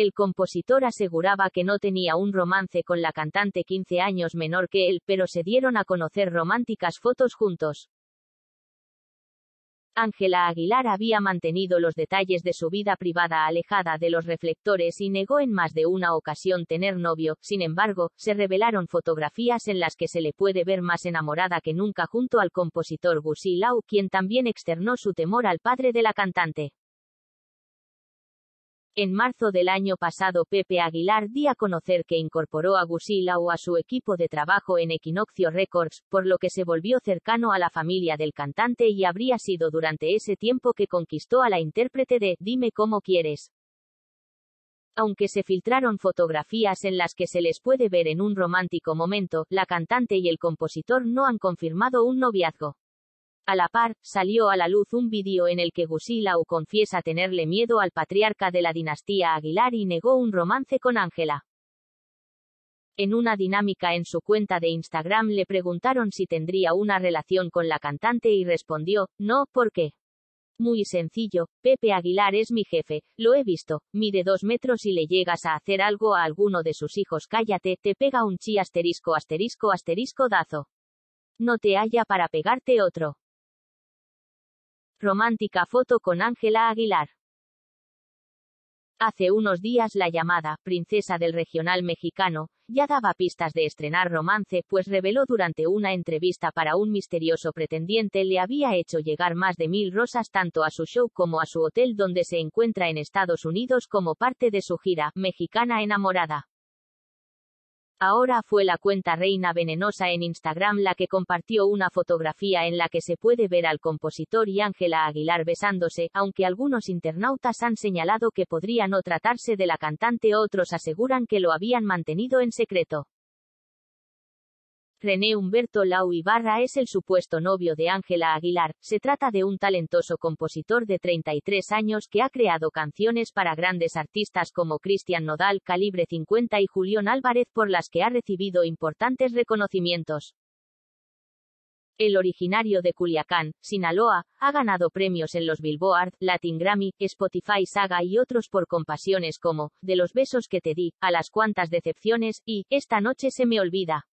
El compositor aseguraba que no tenía un romance con la cantante 15 años menor que él, pero se dieron a conocer románticas fotos juntos. Ángela Aguilar había mantenido los detalles de su vida privada alejada de los reflectores y negó en más de una ocasión tener novio, sin embargo, se revelaron fotografías en las que se le puede ver más enamorada que nunca junto al compositor Gussie Lau, quien también externó su temor al padre de la cantante. En marzo del año pasado Pepe Aguilar di a conocer que incorporó a o a su equipo de trabajo en Equinoccio Records, por lo que se volvió cercano a la familia del cantante y habría sido durante ese tiempo que conquistó a la intérprete de Dime cómo quieres. Aunque se filtraron fotografías en las que se les puede ver en un romántico momento, la cantante y el compositor no han confirmado un noviazgo. A la par, salió a la luz un vídeo en el que Gusilau confiesa tenerle miedo al patriarca de la dinastía Aguilar y negó un romance con Ángela. En una dinámica en su cuenta de Instagram le preguntaron si tendría una relación con la cantante y respondió, no, ¿por qué? Muy sencillo, Pepe Aguilar es mi jefe, lo he visto, mide dos metros y le llegas a hacer algo a alguno de sus hijos cállate, te pega un chi asterisco asterisco asterisco dazo. No te haya para pegarte otro. Romántica foto con Ángela Aguilar. Hace unos días la llamada princesa del regional mexicano ya daba pistas de estrenar romance, pues reveló durante una entrevista para un misterioso pretendiente le había hecho llegar más de mil rosas tanto a su show como a su hotel donde se encuentra en Estados Unidos como parte de su gira Mexicana enamorada. Ahora fue la cuenta Reina Venenosa en Instagram la que compartió una fotografía en la que se puede ver al compositor y Ángela Aguilar besándose, aunque algunos internautas han señalado que podría no tratarse de la cantante, otros aseguran que lo habían mantenido en secreto. René Humberto Lau Ibarra es el supuesto novio de Ángela Aguilar. Se trata de un talentoso compositor de 33 años que ha creado canciones para grandes artistas como Cristian Nodal, Calibre 50 y Julián Álvarez por las que ha recibido importantes reconocimientos. El originario de Culiacán, Sinaloa, ha ganado premios en los Billboard, Latin Grammy, Spotify Saga y otros por compasiones como De los besos que te di, A las cuantas decepciones y Esta noche se me olvida.